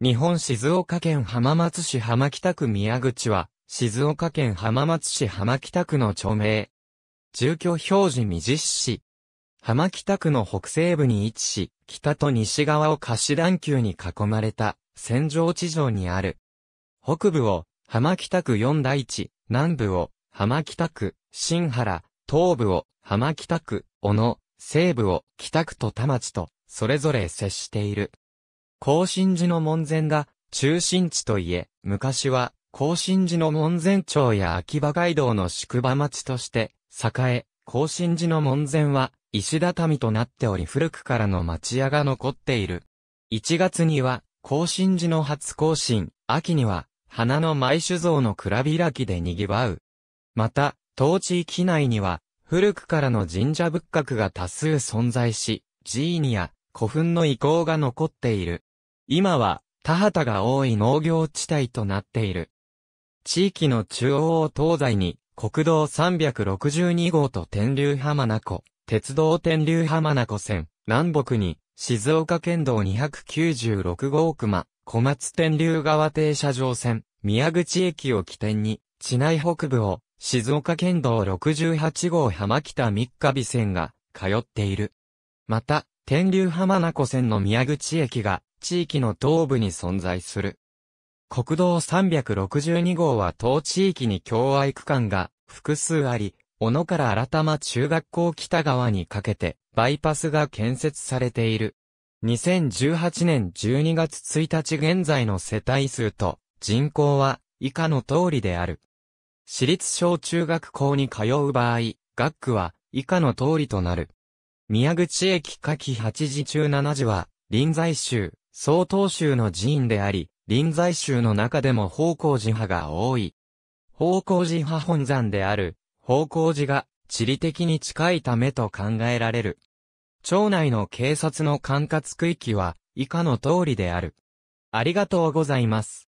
日本静岡県浜松市浜北区宮口は、静岡県浜松市浜北区の町名。住居表示未実施。浜北区の北西部に位置し、北と西側を貸し段丘に囲まれた、戦場地上にある。北部を、浜北区四大地、南部を、浜北区、新原、東部を、浜北区、小野、西部を、北区と田町と、それぞれ接している。高新寺の門前が中心地といえ、昔は高新寺の門前町や秋葉街道の宿場町として栄え、高新寺の門前は石畳となっており古くからの町屋が残っている。1月には高新寺の初更新、秋には花の舞酒造の蔵開きで賑わう。また、当地域内には古くからの神社仏閣が多数存在し、寺院や古墳の遺構が残っている。今は田畑が多い農業地帯となっている。地域の中央を東西に国道362号と天竜浜名湖、鉄道天竜浜名湖線、南北に静岡県道296号熊、小松天竜川停車場線、宮口駅を起点に、地内北部を静岡県道68号浜北三日日線が通っている。また、天竜浜名湖線の宮口駅が地域の東部に存在する。国道362号は当地域に境愛区間が複数あり、小野から新玉中学校北側にかけてバイパスが建設されている。2018年12月1日現在の世帯数と人口は以下の通りである。私立小中学校に通う場合、学区は以下の通りとなる。宮口駅下記8時中7時は臨済州。曹洞宗の寺院であり、臨済宗の中でも方向寺派が多い。方向寺派本山である、方向寺が地理的に近いためと考えられる。町内の警察の管轄区域は以下の通りである。ありがとうございます。